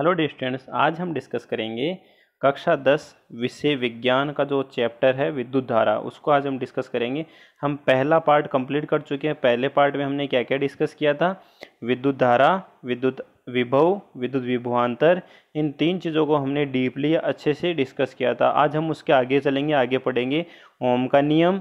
hello डिस्टेंट्स आज हम discuss करेंगे कक्षा दस विषय विज्ञान का जो चैप्टर है विद्युत धारा उसको आज हम डिस्कस करेंगे हम पहला पार्ट कंप्लीट कर चुके हैं पहले पार्ट में हमने क्या क्या डिस्कस किया था विद्युत धारा विद्युत विभव विद्युत विभवान्तर इन तीन चीज़ों को हमने डीपली अच्छे से डिस्कस किया था आज हम उसके आगे चलेंगे आगे पढ़ेंगे ओम का नियम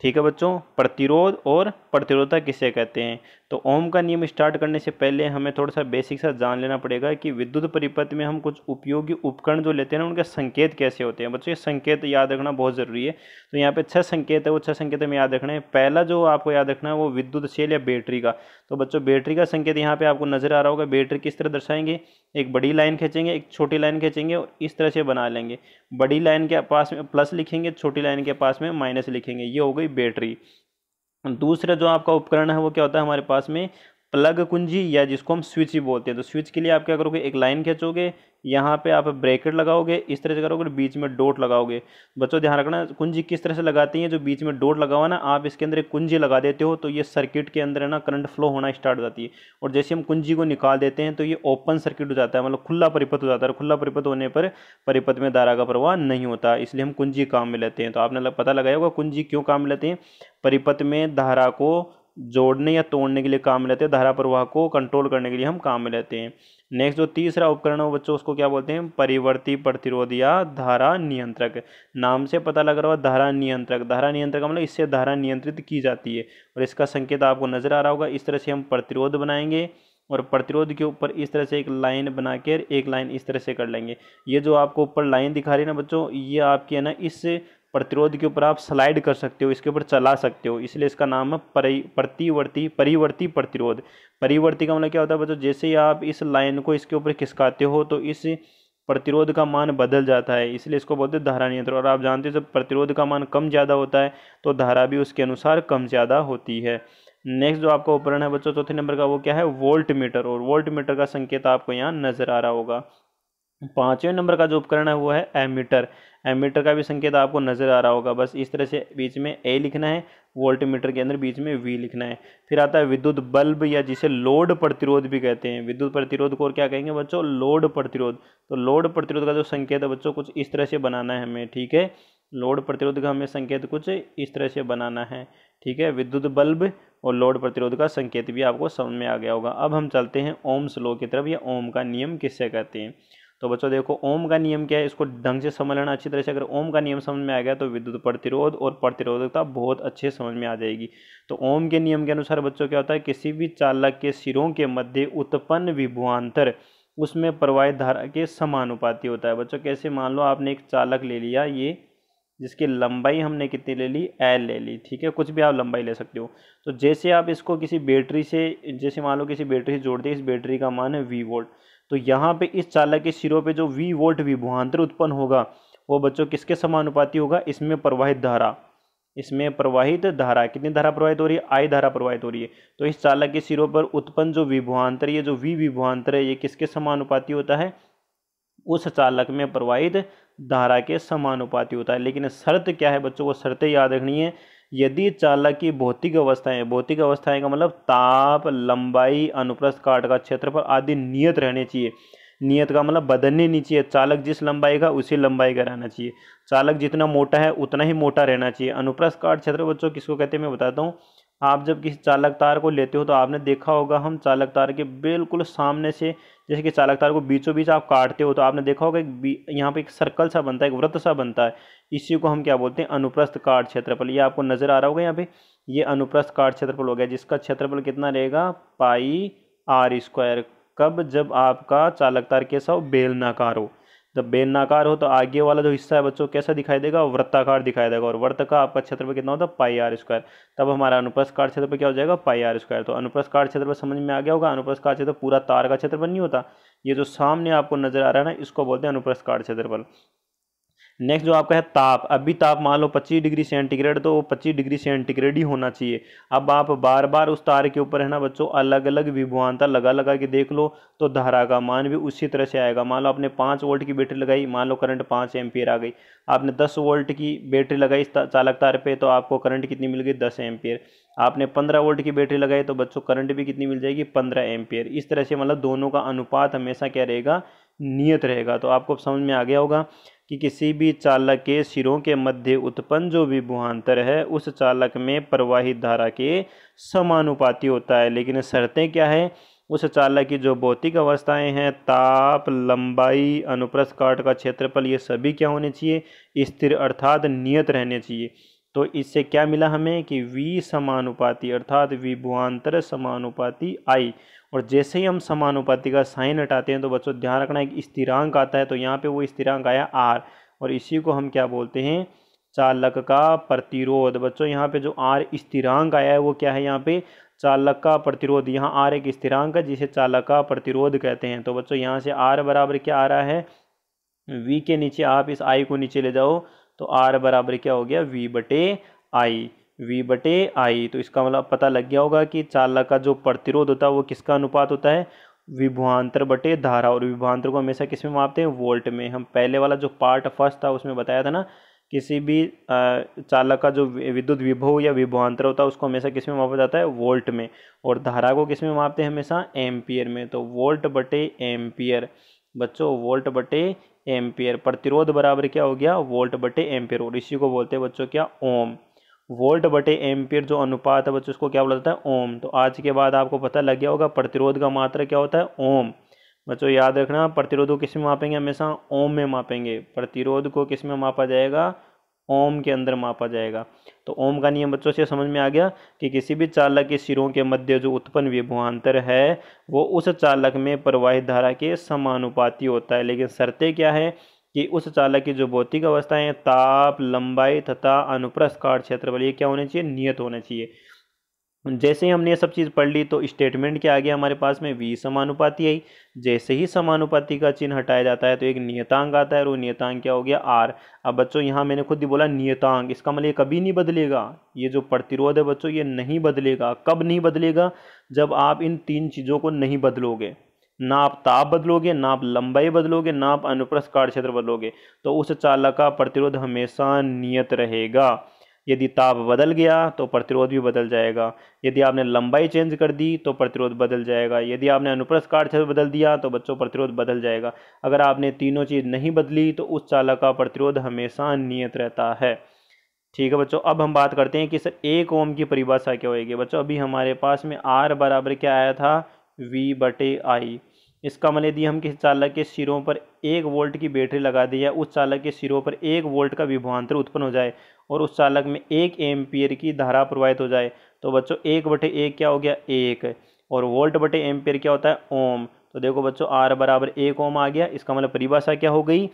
ठीक है बच्चों प्रतिरोध और प्रतिरोधता किसे कहते हैं तो ओम का नियम स्टार्ट करने से पहले हमें थोड़ा सा बेसिक सा जान लेना पड़ेगा कि विद्युत परिपथ में हम कुछ उपयोगी उपकरण जो लेते हैं ना उनके संकेत कैसे होते हैं बच्चों ये संकेत याद रखना बहुत ज़रूरी है तो यहाँ पे छह संकेत है वो छह संकेत हमें याद रखना है पहला जो आपको याद रखना है वो विद्युत सेल या बैटरी का तो बच्चों बैटरी का संकेत यहाँ पे आपको नज़र आ रहा होगा बैटरी किस तरह दर्शाएंगे एक बड़ी लाइन खींचेंगे एक छोटी लाइन खींचेंगे और इस तरह से बना लेंगे बड़ी लाइन के पास में प्लस लिखेंगे छोटी लाइन के पास में माइनस लिखेंगे ये हो गई बैटरी दूसरा जो आपका उपकरण है वो क्या होता है हमारे पास में प्लग कुंजी या जिसको हम स्विच ही बोलते हैं तो स्विच के लिए आप क्या करोगे एक लाइन खींचोगे यहाँ पे आप ब्रैकेट लगाओगे इस तरह से करोगे बीच में डोट लगाओगे बच्चों ध्यान रखना कुंजी किस तरह से लगाती हैं जो बीच में डोट लगा हुआ ना आप इसके अंदर एक कुंजी लगा देते हो तो ये सर्किट के अंदर है ना करंट फ्लो होना स्टार्ट हो जाती है और जैसे हम कुंजी को निकाल देते हैं तो ये ओपन सर्किट हो जाता है मतलब खुला परिपथ हो जाता है और खुला परिपथ होने पर परिपथ में धारा का प्रवाह नहीं होता इसलिए हम कुंजी काम में लेते हैं तो आपने पता लगाया होगा कुंजी क्यों काम में लेते हैं परिपथ में धारा को जोड़ने या तोड़ने के लिए काम में लेते हैं धारा प्रवाह को कंट्रोल करने के लिए हम काम में लेते हैं नेक्स्ट जो तीसरा उपकरण है बच्चों उसको क्या बोलते हैं परिवर्ती प्रतिरोध या धारा नियंत्रक नाम से पता लग रहा होगा धारा नियंत्रक धारा नियंत्रक मतलब इससे धारा नियंत्रित की जाती है और इसका संकेत आपको नजर आ रहा होगा इस तरह से हम प्रतिरोध बनाएंगे और प्रतिरोध के ऊपर इस तरह से एक लाइन बना एक लाइन इस तरह से कर लेंगे ये जो आपको ऊपर लाइन दिखा रही है ना बच्चों ये आपकी है ना इस प्रतिरोध के ऊपर आप स्लाइड कर सकते हो इसके ऊपर चला सकते हो इसलिए इसका नाम है प्रतिवर्ती परिवर्ती प्रतिरोध परिवर्ती का मतलब क्या होता है बच्चों जैसे ही आप इस लाइन को इसके ऊपर खिसकाते हो तो इस प्रतिरोध का मान बदल जाता है इसलिए इसको बोलते हैं धारा नियंत्रण और आप जानते हो जब प्रतिरोध का मान कम ज़्यादा होता है तो धारा भी उसके अनुसार कम ज़्यादा होती है नेक्स्ट जो आपका उपकरण है बच्चों चौथे नंबर का वो क्या है वोल्ट मीटर और वोल्ट मीटर का संकेत आपको यहाँ नज़र आ रहा होगा पाँचवें नंबर का जो उपकरण है वो है एमीटर एमीटर का भी संकेत आपको नज़र आ रहा होगा बस इस तरह से बीच में ए लिखना है वोल्टमीटर के अंदर बीच में वी लिखना है फिर आता है विद्युत बल्ब या जिसे लोड प्रतिरोध भी कहते हैं विद्युत प्रतिरोध को और क्या कहेंगे बच्चों लोड प्रतिरोध तो लोड प्रतिरोध का जो संकेत है बच्चों कुछ इस तरह से बनाना है हमें ठीक है लोड प्रतिरोध का हमें संकेत कुछ इस तरह से बनाना है ठीक है विद्युत बल्ब और लोड प्रतिरोध का संकेत भी आपको समझ में आ गया होगा अब हम चलते हैं ओम स्लो की तरफ या ओम का नियम किससे कहते हैं तो बच्चों देखो ओम का नियम क्या है इसको ढंग से समझ लेना अच्छी तरह से अगर ओम का नियम समझ में आ गया तो विद्युत प्रतिरोध और प्रतिरोधकता बहुत अच्छे समझ में आ जाएगी तो ओम के नियम के अनुसार बच्चों क्या होता है किसी भी चालक के सिरों के मध्य उत्पन्न विभुआंतर उसमें प्रवाहित धारा के समानुपाती होता है बच्चों कैसे मान लो आपने एक चालक ले लिया ये जिसकी लंबाई हमने कितनी ले ली एल ले ली ठीक है कुछ भी आप लंबाई ले सकते हो तो जैसे आप इसको किसी बैटरी से जैसे मान लो किसी बैटरी से जोड़ दिए इस बैटरी का मान है वी वोल्ट तो यहाँ पे इस चालक के सिरों पे जो वी वोल्ट विभुआंतर उत्पन्न होगा वो बच्चों किसके समानुपाती होगा इसमें प्रवाहित धारा इसमें प्रवाहित धारा कितनी धारा प्रवाहित हो रही है आई धारा प्रवाहित हो रही है तो इस चालक के सिरों पर उत्पन्न जो विभुआंतर ये जो वी विभुआंतर है ये किसके समानुपाति होता है उस चालक में प्रवाहित धारा के समानुपाती होता है लेकिन शर्त क्या है बच्चों को शर्तें याद रखनी है यदि चालक की भौतिक अवस्थाएं भौतिक अवस्थाएं का मतलब ताप लंबाई अनुप्रस्थ काट का क्षेत्रफल आदि नियत रहने चाहिए नियत का मतलब बदलने नहीं चाहिए चालक जिस लंबाई का उसी लंबाई का रहना चाहिए चालक जितना मोटा है उतना ही मोटा रहना चाहिए अनुप्रस्थ काट क्षेत्र बच्चों किसको कहते हैं मैं बताता हूँ आप जब किसी चालक तार को लेते हो तो आपने देखा होगा हम चालक तार के बिल्कुल सामने से जैसे कि चालक तार को बीचों बीच आप काटते हो तो आपने देखा होगा एक यहाँ पे एक सर्कल सा बनता है एक वृत्त सा बनता है इसी को हम क्या बोलते हैं अनुप्रस्थ काट क्षेत्रफल ये आपको नज़र आ रहा होगा यहाँ पे ये अनुप्रस्थ काट क्षेत्रफल हो गया जिसका क्षेत्रफल कितना रहेगा पाई आर स्क्वायर कब जब आपका चालक तार कैसा हो बेलनाकार हो जब बेनाकार हो तो आगे वाला जो हिस्सा है बच्चों कैसा दिखाई देगा वृत्ताकार दिखाई देगा और वृत्त का आपका क्षेत्र कितना होता है पाई आर स्क्वायर तब हमारा अनुप्रस्कार क्षेत्र क्या हो जाएगा पाई आर स्क्वायर तो अनुप्रस्कार क्षेत्र समझ में आ गया होगा अनुप्रस्कार क्षेत्र पूरा तार का क्षेत्र नहीं होता ये जो सामने आपको नजर आ रहा है ना इसको बोलते हैं अनुप्रस्कार क्षेत्र नेक्स्ट जो आपका है ताप अभी ताप मान लो 25 डिग्री सेंटीग्रेड तो वो 25 डिग्री सेंटीग्रेड ही होना चाहिए अब आप बार बार उस तार के ऊपर है ना बच्चों अलग अलग विभवानता लगा लगा के देख लो तो धारा का मान भी उसी तरह से आएगा मान लो आपने पाँच वोल्ट की बैटरी लगाई मान लो करंट पाँच एम्पियर आ गई आपने दस वोल्ट की बैटरी लगाई चालक तार पर तो आपको करंट कितनी मिल गई दस एम्पियर आपने पंद्रह वोल्ट की बैटरी लगाई तो बच्चों करंट भी कितनी मिल जाएगी पंद्रह एम्पियर इस तरह से मतलब दोनों का अनुपात हमेशा क्या रहेगा नियत रहेगा तो आपको समझ में आ गया होगा कि किसी भी चालक के सिरों के मध्य उत्पन्न जो विभुहांतर है उस चालक में प्रवाहित धारा के समानुपाती होता है लेकिन शर्तें क्या है उस चालक की जो भौतिक अवस्थाएं हैं ताप लंबाई अनुप्रस्थ काट का क्षेत्रफल ये सभी क्या होने चाहिए स्थिर अर्थात नियत रहने चाहिए तो इससे क्या मिला हमें कि वी समानुपाती अर्थात विभुआंतर समानुपाती आई और जैसे ही हम समानुपाति का साइन हटाते हैं तो बच्चों ध्यान रखना एक स्थिरांक आता है तो यहाँ पे वो स्थिरांक आया आर और इसी को हम क्या बोलते हैं चालक का प्रतिरोध बच्चों यहाँ पे जो आर स्थिरांक आया है वो क्या है यहाँ पे चालक का प्रतिरोध यहाँ आर एक स्थिरांक है जिसे चालक का प्रतिरोध कहते हैं तो बच्चों यहाँ से आर बराबर क्या आ रहा है वी के नीचे आप इस आई को नीचे ले जाओ तो आर बराबर क्या हो गया वी बटे आई वी बटे आई तो इसका मतलब पता लग गया होगा कि चालक का जो प्रतिरोध होता है वो किसका अनुपात होता है विभवांतर बटे धारा और विभवांतर को हमेशा किस में मापते हैं वोल्ट में हम पहले वाला जो पार्ट फर्स्ट था उसमें बताया था ना किसी भी चालक का जो विद्युत विभव या विभवांतर होता है उसको हमेशा किस में मापा जाता है वोल्ट में और धारा को किस में मापते हैं हमेशा एम्पियर में तो वोल्ट बटे एम्पियर बच्चों वोल्ट बटे एम्पियर प्रतिरोध बराबर क्या हो गया वोल्ट बटे एम्पियर और इसी को बोलते हैं बच्चों क्या ओम वोल्ट बटे एम्पियर जो अनुपात है बच्चों उसको क्या बोला जाता है ओम तो आज के बाद आपको पता लग गया होगा प्रतिरोध का मात्रा क्या होता है ओम बच्चों याद रखना प्रतिरोध को किस में मापेंगे हमेशा ओम में मापेंगे प्रतिरोध को किस में मापा जाएगा ओम के अंदर मापा जाएगा तो ओम का नियम बच्चों से समझ में आ गया कि किसी भी चालक के सिरों के मध्य जो उत्पन्न विभवान्तर है वो उस चालक में प्रवाहित धारा के समानुपाती होता है लेकिन शर्तें क्या है कि उस चालक की जो भौतिक अवस्थाएं ताप लंबाई तथा अनुप्रस्थ काट क्षेत्रफल ये क्या होने चाहिए नियत होने चाहिए जैसे ही हमने ये सब चीज़ पढ़ ली तो स्टेटमेंट के आगे हमारे पास में वी समानुपाती आई जैसे ही समानुपाति का चिन्ह हटाया जाता है तो एक नियतांक आता है और वो नियतांक क्या हो गया आर अब बच्चों यहाँ मैंने खुद ही बोला नियतांक इसका मतलब ये कभी नहीं बदलेगा ये जो प्रतिरोध है बच्चों ये नहीं बदलेगा कब नहीं बदलेगा जब आप इन तीन चीज़ों को नहीं बदलोगे ना आप ताप बदलोगे ना आप लंबाई बदलोगे ना आप अनुप्रस्थ कार्य क्षेत्र बदलोगे तो उस चालक का प्रतिरोध हमेशा नियत रहेगा यदि ताप बदल गया तो प्रतिरोध भी बदल जाएगा यदि आपने लंबाई चेंज कर दी तो प्रतिरोध बदल जाएगा यदि आपने अनुप्रस्थ कार्य क्षेत्र बदल दिया तो बच्चों प्रतिरोध बदल जाएगा अगर आपने तीनों चीज़ नहीं बदली तो उस चालक का प्रतिरोध हमेशा नियत रहता है ठीक है बच्चों अब हम बात करते हैं कि सर एक ओम की परिभाषा क्या होगी बच्चों अभी हमारे पास में आर बराबर क्या आया था वी बटे आई इसका मतलब यदि हम किसी चालक के सिरों पर एक वोल्ट की बैटरी लगा दी जाए उस चालक के सिरों पर एक वोल्ट का विभवांतर उत्पन्न हो जाए और उस चालक में एक एम्पियर की धारा प्रवाहित हो जाए तो बच्चों एक बटे एक क्या हो गया एक और वोल्ट बटे एम्पियर क्या होता है ओम तो देखो बच्चों आर बराबर एक ओम आ गया इसका मतलब परिभाषा क्या हो गई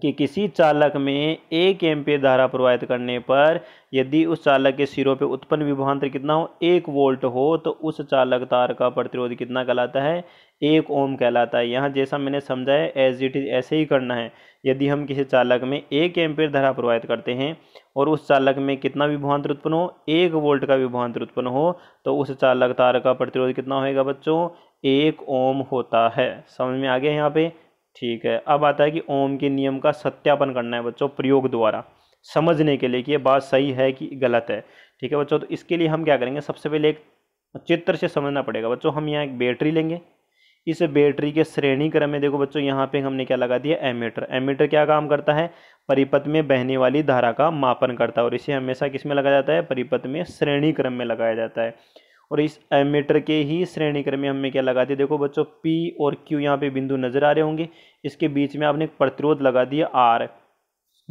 कि किसी चालक में एक एम्पेयर धारा प्रवाहित करने पर यदि उस चालक के सिरों पर उत्पन्न विभवांतर कितना हो एक वोल्ट हो तो उस चालक तार का प्रतिरोध कितना कहलाता है एक ओम कहलाता है यहाँ जैसा मैंने समझा है एज इट इज़ ऐसे ही करना है यदि हम किसी चालक में एक एम्पेयर धारा प्रवाहित करते हैं और उस चालक में कितना विभवांतर उत्पन्न हो एक वोल्ट का विभवांतर उत्पन्न हो तो उस चालक तार का प्रतिरोध कितना होएगा बच्चों एक ओम होता है समझ में आ गया यहाँ पे ठीक है अब आता है कि ओम के नियम का सत्यापन करना है बच्चों प्रयोग द्वारा समझने के लिए कि ये बात सही है कि गलत है ठीक है बच्चों तो इसके लिए हम क्या करेंगे सबसे पहले एक चित्र से समझना पड़ेगा बच्चों हम यहाँ एक बैटरी लेंगे इस बैटरी के श्रेणी क्रम में देखो बच्चों यहाँ पे हमने क्या लगा दिया एमीटर एमीटर क्या काम करता है परिपथ में बहने वाली धारा का मापन करता है और इसे हमेशा किस में लगाया जाता है परिपथ में श्रेणी क्रम में लगाया जाता है और इस मीटर के ही श्रेणी क्रम में हमें क्या लगा दिया देखो बच्चों पी और क्यू यहाँ पे बिंदु नजर आ रहे होंगे इसके बीच में आपने प्रतिरोध लगा दिया आर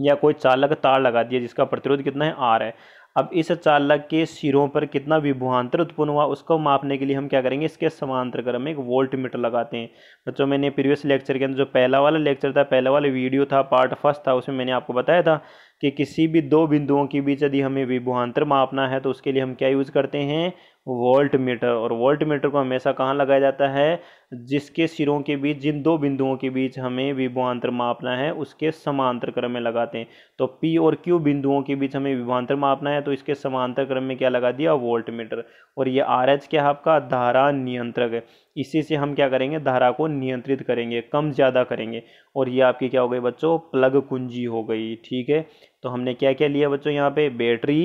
या कोई चालक तार लगा दिया जिसका प्रतिरोध कितना है आर है अब इस चालक के सिरों पर कितना विभुआंतर उत्पन्न हुआ उसको मापने के लिए हम क्या करेंगे इसके समांतर क्रम में एक वोल्ट मीटर लगाते हैं बच्चों मैंने प्रीवियस लेक्चर के अंदर जो पहला वाला लेक्चर था पहला वाला वीडियो था पार्ट फर्स्ट था उसमें मैंने आपको बताया था कि किसी भी दो बिंदुओं के बीच यदि हमें विभुआंतर मापना है तो उसके लिए हम क्या यूज़ करते हैं वोल्ट मीटर और वोल्ट मीटर को हमेशा कहाँ लगाया जाता है जिसके सिरों के बीच जिन दो बिंदुओं के बीच हमें विभुआंतर मापना है उसके समांतर क्रम में लगाते हैं तो पी और क्यू बिंदुओं के बीच हमें विभवान्तर मापना है तो इसके समांतर क्रम में क्या लगा दिया वोल्ट मीटर और ये आर एच क्या है आपका धारा नियंत्रक है इसी से हम क्या करेंगे धारा को नियंत्रित करेंगे कम ज़्यादा करेंगे और ये आपकी क्या हो गई बच्चों प्लग कुंजी हो गई ठीक है तो हमने क्या क्या लिया बच्चों यहाँ पे बैटरी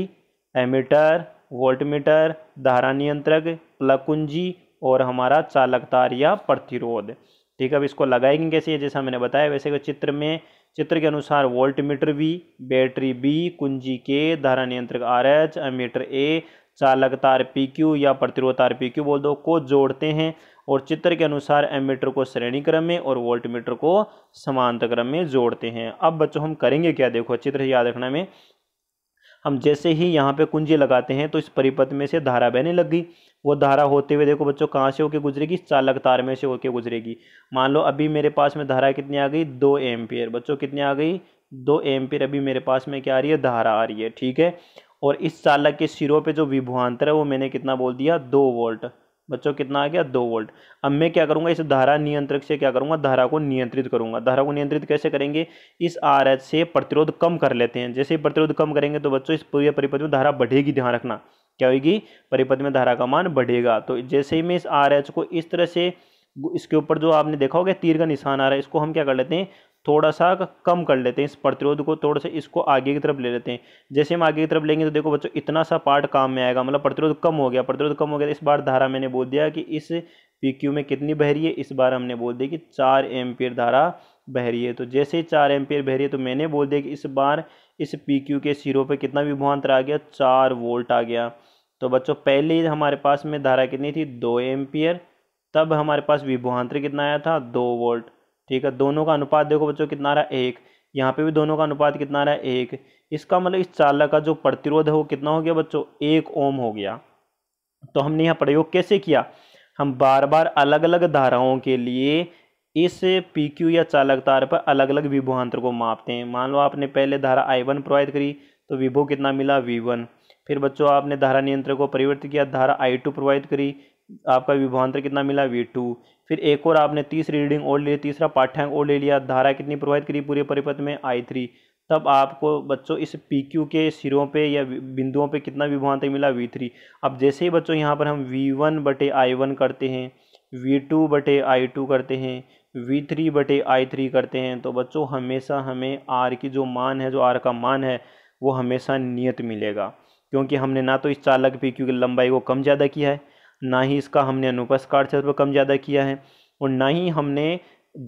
एमीटर वोल्टमीटर धारा नियंत्रक प्लग कुंजी और हमारा चालक तार या प्रतिरोध ठीक है अब इसको लगाएंगे कैसे जैसा मैंने बताया वैसे चित्र में चित्र के अनुसार volt meter B battery B कुंजी के धारा नियंत्रक आर एच एमीटर ए चालक तार पी क्यू या प्रतिरोध तार पी क्यू बोल दो को जोड़ते हैं और चित्र के अनुसार एमीटर को श्रेणी क्रम में और वोल्ट मीटर को समांतर क्रम में जोड़ते हैं अब बच्चों हम करेंगे क्या देखो चित्र याद रखना में हम जैसे ही यहाँ पे कुंजी लगाते हैं तो इस परिपथ में से धारा बहने लग गई वो धारा होते हुए देखो बच्चों कहाँ से होके गुजरेगी चालक तार में से होके गुजरेगी मान लो अभी मेरे पास में धारा कितनी आ गई दो एम्पियर बच्चों कितनी आ गई दो एम्पियर अभी मेरे पास में क्या आ रही है धारा आ रही है ठीक है और इस चालक के सिरों पे जो विभुआंतर है वो मैंने कितना बोल दिया दो वोल्ट बच्चों कितना आ गया दो वोल्ट अब मैं क्या करूँगा इस धारा नियंत्रक से क्या करूँगा धारा को नियंत्रित करूँगा धारा को नियंत्रित कैसे करेंगे इस आर एच से प्रतिरोध कम कर लेते हैं जैसे प्रतिरोध कम करेंगे तो बच्चों इस पूरे परिपथ में धारा बढ़ेगी ध्यान रखना क्या होगी परिपथ में धारा का मान बढ़ेगा तो जैसे ही मैं इस आर एच को इस तरह से इसके ऊपर जो आपने देखा होगा तीर का निशान आ रहा है इसको हम क्या कर लेते हैं थोड़ा सा कम कर लेते हैं इस प्रतिरोध को थोड़ा सा इसको आगे की तरफ ले लेते हैं जैसे हम आगे की तरफ लेंगे तो देखो बच्चों इतना सा पार्ट काम में आएगा मतलब प्रतिरोध कम हो गया प्रतिरोध कम हो गया तो इस बार धारा मैंने बोल दिया कि इस पी क्यू में कितनी बहरी है इस बार हमने बोल दिया कि चार एम्पियर धारा बहरी है तो जैसे ही चार एम्पियर बहरी है तो मैंने बोल दिया कि इस बार इस पी क्यू के सिरों पर कितना विभवान्तर आ गया चार वोल्ट आ गया तो बच्चों पहले ही हमारे पास में धारा कितनी थी दो एम्पियर तब हमारे पास विभवान्तर कितना आया था दो वोल्ट ठीक है दोनों का अनुपात देखो बच्चों कितना आ रहा है एक यहाँ पे भी दोनों का अनुपात कितना आ रहा है एक इसका मतलब इस चालक का जो प्रतिरोध है वो कितना हो गया बच्चों एक ओम हो गया तो हमने यहाँ प्रयोग कैसे किया हम बार बार अलग अलग धाराओं के लिए इस पी क्यू या चालक तार पर अलग अलग विभवान्तर को मापते हैं मान लो आपने पहले धारा आई वन प्रोवाइड करी तो विभो कितना मिला वी वन फिर बच्चों आपने धारा नियंत्रक को परिवर्तित किया धारा आई टू प्रोवाइड करी आपका विभवान्तर कितना मिला वी टू फिर एक और आपने तीसरी रीडिंग और ले लिया तीसरा पाठ्यांक और ले लिया धारा कितनी प्रवाहित करी पूरे परिपथ में आई थ्री तब आपको बच्चों इस पी क्यू के सिरों पे या बिंदुओं पे कितना विभवांतर मिला वी थ्री अब जैसे ही बच्चों यहाँ पर हम वी वन बटे आई वन करते हैं वी टू बटे आई टू करते हैं वी थ्री बटे आई थ्री करते हैं तो बच्चों हमेशा हमें आर की जो मान है जो आर का मान है वो हमेशा नियत मिलेगा क्योंकि हमने ना तो इस चालक पी क्यू की लंबाई को कम ज़्यादा किया है ना ही इसका हमने अनुपस्कार क्षेत्र पर कम ज़्यादा किया है और ना ही हमने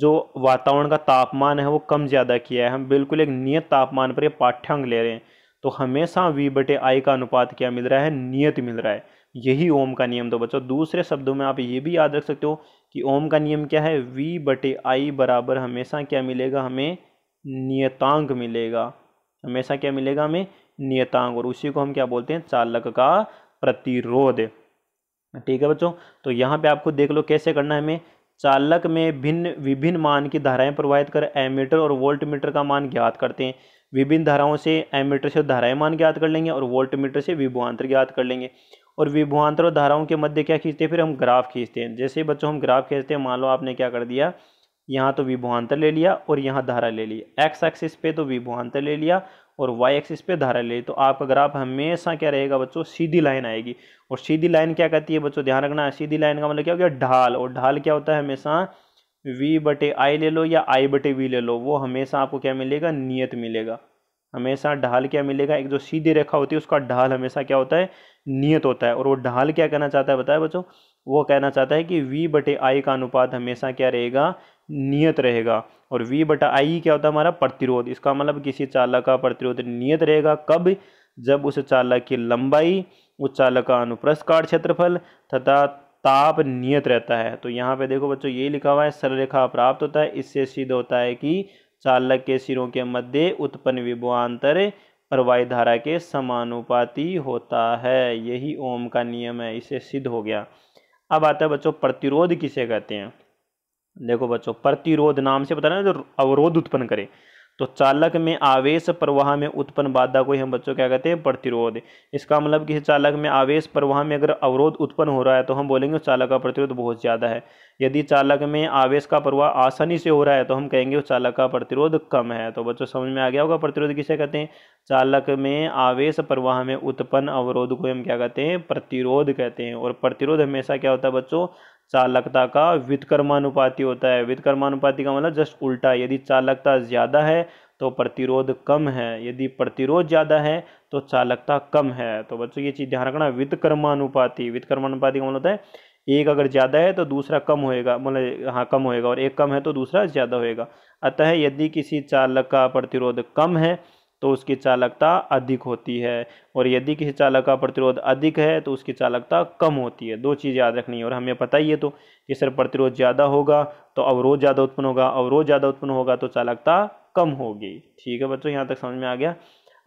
जो वातावरण का तापमान है वो कम ज़्यादा किया है हम बिल्कुल एक नियत तापमान पर ये पाठ्यांक ले रहे हैं तो हमेशा वी बटे आई का अनुपात क्या मिल रहा है नियत मिल रहा है यही ओम का नियम तो बच्चों दूसरे शब्दों में आप ये भी याद रख सकते हो कि ओम का नियम क्या है वी बटे आई बराबर हमेशा क्या मिलेगा हमें नियतांक मिलेगा हमेशा क्या मिलेगा हमें नियतांक और उसी को हम क्या बोलते हैं चालक का प्रतिरोध ठीक है बच्चों तो यहाँ पे आपको देख लो कैसे करना है हमें चालक में भिन्न विभिन्न मान की धाराएं प्रवाहित कर एमीटर और वोल्ट मीटर का मान ज्ञात करते हैं विभिन्न धाराओं से एमीटर से धाराएं मान ज्ञात कर लेंगे और वोल्ट मीटर से विभुआंतर ज्ञात कर लेंगे और विभुआंतर और धाराओं के मध्य क्या खींचते हैं फिर हम ग्राफ खींचते हैं जैसे बच्चों हम ग्राफ खींचते हैं मान लो आपने क्या कर दिया यहाँ तो विभुआंतर ले लिया और यहाँ धारा ले ली एक्स एक्सिस पे तो विभुआंतर ले लिया और वाई एक्सिस पे धारा ले ली तो आपका ग्राफ हमेशा क्या रहेगा बच्चों सीधी लाइन आएगी और सीधी लाइन क्या कहती है बच्चों ध्यान रखना सीधी लाइन का मतलब क्या हो गया ढाल और ढाल क्या होता है हमेशा वी बटे आई ले लो या आई बटे वी ले लो वो हमेशा आपको क्या मिलेगा नियत मिलेगा हमेशा ढाल क्या मिलेगा एक जो सीधी रेखा होती है उसका ढाल हमेशा क्या होता है नियत होता है और वो ढाल क्या कहना चाहता है बताए बच्चों वो कहना चाहता है कि v बटे आई का अनुपात हमेशा क्या रहेगा नियत रहेगा और v बटा आई क्या होता है हमारा प्रतिरोध इसका मतलब किसी चालक का प्रतिरोध नियत रहेगा कब जब उस चालक की लंबाई अनुप्रस्थ काट क्षेत्रफल तथा ताप नियत रहता है तो यहाँ पे देखो बच्चों ये लिखा हुआ है सरलरेखा प्राप्त होता है इससे सिद्ध होता है कि चालक के सिरों के मध्य उत्पन्न विभुआंतर प्रवाही धारा के समानुपाती होता है यही ओम का नियम है इससे सिद्ध हो गया अब आता है बच्चों प्रतिरोध किसे कहते हैं देखो बच्चों प्रतिरोध नाम से पता ना जो अवरोध उत्पन्न करे तो चालक में आवेश प्रवाह में उत्पन्न बाधा को ही हम बच्चों क्या कहते हैं प्रतिरोध इसका मतलब कि चालक में आवेश प्रवाह में अगर अवरोध उत्पन्न हो रहा है तो हम बोलेंगे उस चालक का प्रतिरोध बहुत ज़्यादा है यदि चालक में आवेश का प्रवाह आसानी से हो रहा है तो हम कहेंगे उस चालक का प्रतिरोध कम है तो बच्चों समझ में आ गया होगा प्रतिरोध किसे कहते हैं चालक में आवेश प्रवाह में उत्पन्न अवरोध को हम क्या कहते हैं प्रतिरोध कहते हैं और प्रतिरोध हमेशा क्या होता है बच्चों चालकता का वितकर्मानुपाती होता है वितकर्मानुपाती का मतलब जस्ट उल्टा यदि चालकता ज़्यादा है तो प्रतिरोध कम है यदि प्रतिरोध ज़्यादा है तो चालकता कम है तो बच्चों ये चीज़ ध्यान रखना वित्त कर्मानुपाति का मतलब होता है एक अगर ज़्यादा है तो दूसरा कम होएगा मतलब हाँ कम होएगा और एक कम है तो दूसरा ज़्यादा होएगा अतः यदि किसी चालक का प्रतिरोध कम है तो उसकी चालकता अधिक होती है और यदि किसी चालक का प्रतिरोध अधिक है तो उसकी चालकता कम होती है दो चीज़ याद रखनी है और हमें पता ही है तो कि सर प्रतिरोध ज़्यादा होगा तो अवरोध ज़्यादा उत्पन्न होगा अवरोध ज़्यादा उत्पन्न होगा तो चालकता कम होगी ठीक है बच्चों यहाँ तक समझ में आ गया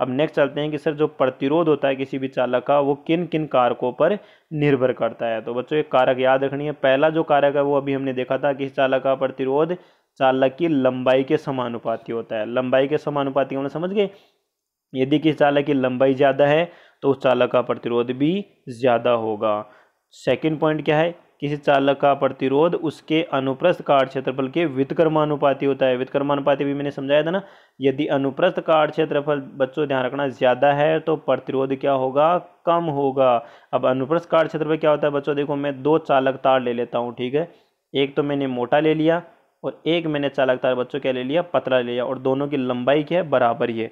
अब नेक्स्ट चलते हैं कि सर जो प्रतिरोध होता है किसी भी चालक का वो किन किन कारकों पर निर्भर करता है तो बच्चों एक कारक याद रखनी है पहला जो कारक है वो अभी हमने देखा था कि चालक का प्रतिरोध चालक की लंबाई के समानुपाती होता है लंबाई के समानुपाती हमने समझ गए यदि किसी चालक की लंबाई ज़्यादा है तो उस चालक का प्रतिरोध भी ज़्यादा होगा सेकंड पॉइंट क्या है किसी चालक का प्रतिरोध उसके अनुप्रस्थ काट क्षेत्रफल के वित्तकर्मानुपाती होता है वित्तकर्मानुपाती भी मैंने समझाया था ना यदि अनुप्रस्थ काट क्षेत्रफल बच्चों ध्यान रखना ज़्यादा है तो प्रतिरोध क्या होगा कम होगा अब अनुप्रस्थ काट क्षेत्रफल क्या होता है बच्चों देखो मैं दो चालक तार ले लेता हूँ ठीक है एक तो मैंने मोटा ले लिया और एक मैंने चालक तार बच्चों क्या ले लिया पतला ले लिया और दोनों की लंबाई क्या है बराबर ही है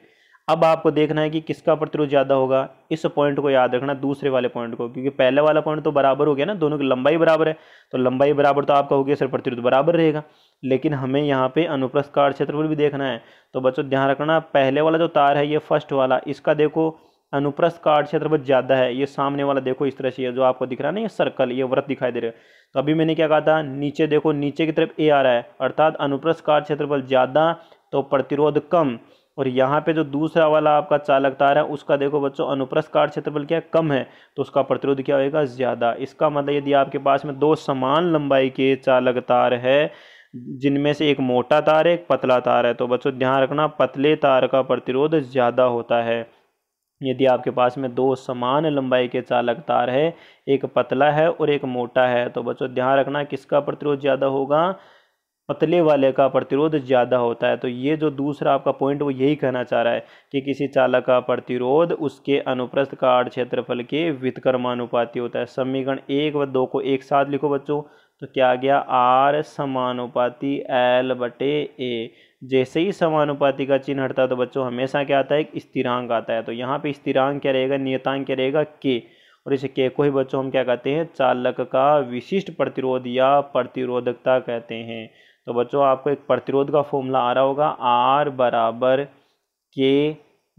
अब आपको देखना है कि किसका प्रतिरोध ज़्यादा होगा इस पॉइंट को याद रखना दूसरे वाले पॉइंट को क्योंकि पहले वाला पॉइंट तो बराबर हो गया ना दोनों की लंबाई बराबर है तो लंबाई बराबर तो आपका हो गया सर प्रतिरोध बराबर रहेगा लेकिन हमें यहाँ पे अनुप्रस्थ कार्य क्षेत्रफल भी देखना है तो बच्चों ध्यान रखना पहले वाला जो तार है ये फर्स्ट वाला इसका देखो अनुप्रस्थ आठ क्षेत्रफल ज़्यादा है ये सामने वाला देखो इस तरह से जो आपको दिख रहा है ना ये सर्कल ये व्रत दिखाई दे रहा है तो अभी मैंने क्या कहा था नीचे देखो नीचे की तरफ ए आ रहा है अर्थात अनुप्रस्थ काट क्षेत्रफल ज़्यादा तो प्रतिरोध कम और यहाँ पे जो दूसरा वाला आपका चालक तार है उसका देखो बच्चों अनुप्रस्थ काट क्षेत्रफल क्या कम है तो उसका प्रतिरोध क्या होएगा ज़्यादा इसका मतलब यदि आपके पास में दो समान लंबाई के चालक तार है जिनमें से एक मोटा तार है एक पतला तार है तो बच्चों ध्यान रखना पतले तार का प्रतिरोध ज़्यादा होता है यदि आपके पास में दो समान लंबाई के चालक तार है एक पतला है और एक मोटा है तो बच्चों ध्यान रखना किसका प्रतिरोध ज़्यादा होगा पतले वाले का प्रतिरोध ज़्यादा होता है तो ये जो दूसरा आपका पॉइंट वो यही कहना चाह रहा है कि किसी चालक का प्रतिरोध उसके अनुप्रस्थ काट क्षेत्रफल के वितकर्मानुपाती होता है समीकरण एक व दो को एक साथ लिखो बच्चों तो क्या आ गया आर समानुपाती एल बटे ए जैसे ही समानुपाति का चिन्ह हटता है तो बच्चों हमेशा क्या आता है एक स्थिरांक आता है तो यहाँ पे स्थिरांक क्या रहेगा नियतांक क्या रहेगा के और इसे के को ही बच्चों हम क्या कहते हैं चालक का विशिष्ट प्रतिरोध या प्रतिरोधकता कहते हैं तो बच्चों आपको एक प्रतिरोध का फॉर्मूला आ रहा होगा आर बराबर के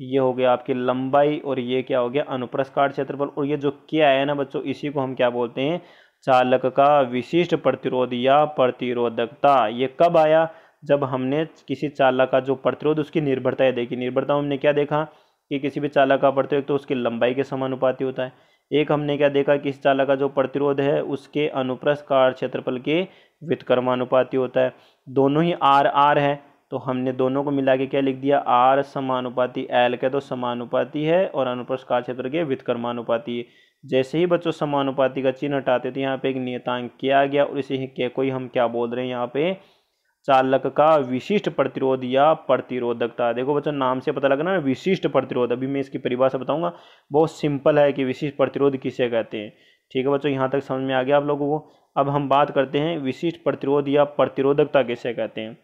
ये हो गया आपकी लंबाई और ये क्या हो गया अनुप्रस्कार क्षेत्रफल और ये जो के आया है ना बच्चों इसी को हम क्या बोलते हैं चालक का विशिष्ट प्रतिरोध या प्रतिरोधकता ये कब आया जब हमने किसी चालक का जो प्रतिरोध उसकी निर्भरता देखी निर्भरता हमने क्या देखा कि किसी भी चालक का प्रतिरोध तो उसकी लंबाई के समानुपाती होता है एक हमने क्या देखा कि इस चालक का जो प्रतिरोध है उसके अनुप्रस्थ कार्य क्षेत्रफल के व्युतकर्मानुपाती होता है दोनों ही आर आर है तो हमने दोनों को मिला के क्या लिख दिया आर समानुपाती एल के तो समानुपाती है और अनुप्रस्थ कार्य क्षेत्र के व्युतकर्मानुपाती है जैसे ही बच्चों समानुपाती का चिन्ह हटाते तो यहाँ पे एक नियतांक किया गया और इसे के कोई हम क्या बोल रहे हैं यहाँ पे चालक का विशिष्ट प्रतिरोध या प्रतिरोधकता देखो बच्चों नाम से पता लगना विशिष्ट प्रतिरोध अभी मैं इसकी परिभाषा बताऊंगा बहुत सिंपल है कि विशिष्ट प्रतिरोध किसे कहते हैं ठीक है बच्चों यहाँ तक समझ में आ गया आप लोगों को अब हम बात करते हैं विशिष्ट प्रतिरोध या प्रतिरोधकता किसे कहते हैं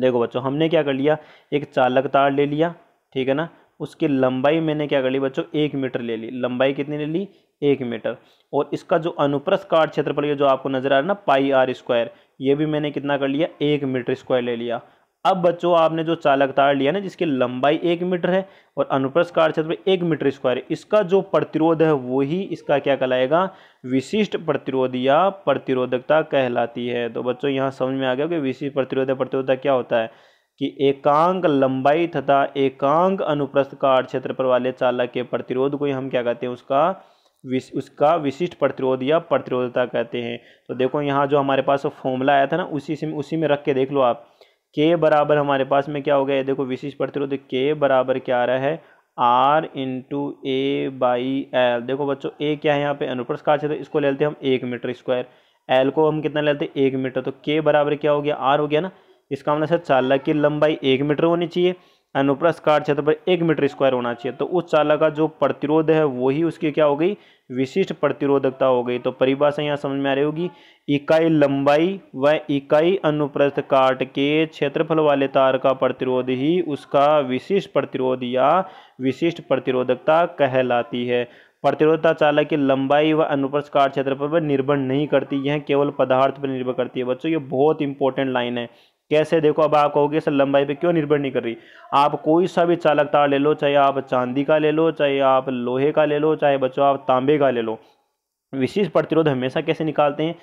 देखो बच्चों हमने क्या कर लिया एक चालक तार ले लिया ठीक है ना उसकी लंबाई मैंने क्या कर ली बच्चों एक मीटर ले ली लंबाई कितनी ले ली एक मीटर और इसका जो अनुप्रस्थ काट क्षेत्रफल जो आपको नजर आ रहा है ना पाई आर स्क्वायर ये भी मैंने कितना कर लिया एक मीटर स्क्वायर ले लिया अब बच्चों आपने जो चालक तार लिया ना जिसकी लंबाई एक मीटर है और अनुप्रस्थ काट क्षेत्र एक मीटर स्क्वायर है इसका जो प्रतिरोध है वो ही इसका क्या कहलाएगा विशिष्ट प्रतिरोध या प्रतिरोधकता कहलाती है तो बच्चों यहाँ समझ में आ गया कि विशिष्ट प्रतिरोध प्रतिरोधता क्या होता है कि एकांक लंबाई तथा एकांक अनुप्रस्थ काट पर वाले चालक के प्रतिरोध को हम क्या कहते हैं उसका विश, उसका विशिष्ट प्रतिरोध या प्रतिरोधता कहते हैं तो देखो यहाँ जो हमारे पास फॉर्मूला आया था ना उसी से उसी में रख के देख लो आप के बराबर हमारे पास में क्या हो गया देखो विशिष्ट प्रतिरोध के बराबर क्या आ रहा है R into A by L देखो बच्चों ए क्या है यहाँ पे अनुप्रस्थ काट क्षेत्र इसको ले लेते हैं हम एक मीटर स्क्वायर एल को हम कितना लेते हैं एक मीटर तो के बराबर क्या हो गया आर हो गया ना इसका मतलब सर चाला की लंबाई एक मीटर होनी चाहिए अनुप्रस्थ काट क्षेत्र पर एक मीटर स्क्वायर होना चाहिए तो उस चाला का जो प्रतिरोध है वही उसकी क्या हो गई विशिष्ट प्रतिरोधकता हो गई तो परिभाषा यहाँ समझ में आ रही होगी इकाई लंबाई व इकाई अनुप्रस्थ काट के क्षेत्रफल वाले तार का प्रतिरोध ही उसका विशिष्ट प्रतिरोध या विशिष्ट प्रतिरोधकता कहलाती है प्रतिरोधता चालक की लंबाई व अनुप्रस्थ काट क्षेत्र पर निर्भर नहीं करती यह केवल पदार्थ पर निर्भर करती है बच्चों ये बहुत इंपॉर्टेंट लाइन है कैसे देखो अब आप कहोगे सर लंबाई पे क्यों निर्भर नहीं कर रही आप कोई सा भी चालक तार ले लो चाहे आप चांदी का ले लो चाहे आप लोहे का ले लो चाहे बच्चों आप तांबे का ले लो विशेष प्रतिरोध हमेशा कैसे निकालते हैं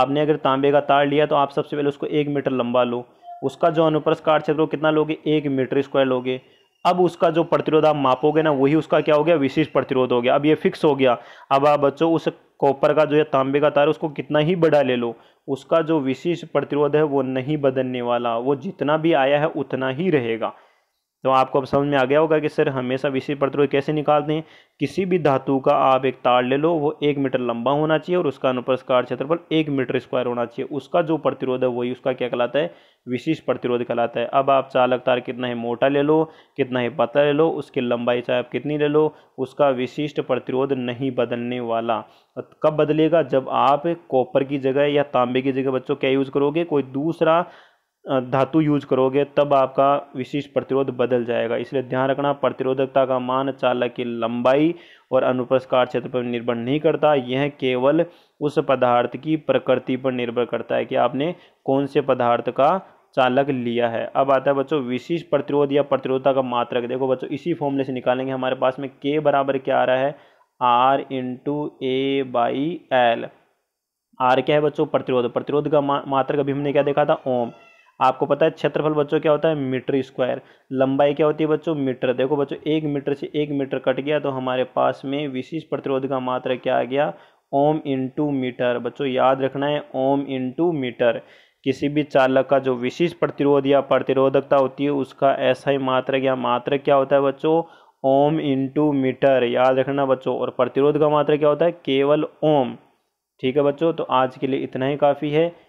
आपने अगर तांबे का तार लिया तो आप सबसे पहले उसको एक मीटर लंबा लो उसका जो अनुप्रस काट क्षेत्र कितना लोगे एक मीटर स्क्वायर लोगे अब उसका जो प्रतिरोध आप मापोगे ना वही उसका क्या हो गया विशेष प्रतिरोध हो गया अब ये फिक्स हो गया अब आप बच्चों उस कॉपर का जो है तांबे का तार उसको कितना ही बड़ा ले लो उसका जो विशेष प्रतिरोध है वो नहीं बदलने वाला वो जितना भी आया है उतना ही रहेगा तो आपको अब समझ में आ गया होगा कि सर हमेशा विशेष प्रतिरोध कैसे निकालते हैं किसी भी धातु का आप एक तार ले लो वो एक मीटर लंबा होना चाहिए और उसका अनुप्रस्कार क्षेत्रफल एक मीटर स्क्वायर होना चाहिए उसका जो प्रतिरोध है वही उसका क्या कहलाता है विशेष प्रतिरोध कहलाता है अब आप चालक तार कितना है मोटा ले लो कितना है पता ले लो उसकी लंबाई चाहे आप कितनी ले लो उसका विशिष्ट प्रतिरोध नहीं बदलने वाला कब बदलेगा जब आप कॉपर की जगह या तांबे की जगह बच्चों क्या यूज़ करोगे कोई दूसरा धातु यूज करोगे तब आपका विशिष्ट प्रतिरोध बदल जाएगा इसलिए ध्यान रखना प्रतिरोधकता का मान चालक की लंबाई और अनुप्रस्कार क्षेत्र पर निर्भर नहीं करता यह केवल उस पदार्थ की प्रकृति पर निर्भर करता है कि आपने कौन से पदार्थ का चालक लिया है अब आता है बच्चों विशिष्ट प्रतिरोध या प्रतिरोधता का मात्रक देखो बच्चों इसी फॉर्मूले से निकालेंगे हमारे पास में के बराबर क्या आ रहा है R into A by L R क्या है बच्चों प्रतिरोध प्रतिरोध का मात्रक अभी हमने क्या देखा था ओम आपको पता है क्षेत्रफल बच्चों क्या होता है मीटर स्क्वायर लंबाई क्या होती है बच्चों मीटर देखो बच्चों एक मीटर से एक मीटर कट गया तो हमारे पास में विशिष्ट प्रतिरोध का मात्र क्या आ गया ओम इंटू मीटर बच्चों याद रखना है ओम इंटू मीटर किसी भी चालक का जो विशिष्ट प्रतिरोध या प्रतिरोधकता होती है उसका ऐसा ही मात्र या मात्र क्या होता है बच्चों ओम इंटू मीटर याद रखना बच्चों और प्रतिरोध का मात्र क्या होता है केवल ओम ठीक है बच्चों तो आज के लिए इतना ही काफ़ी है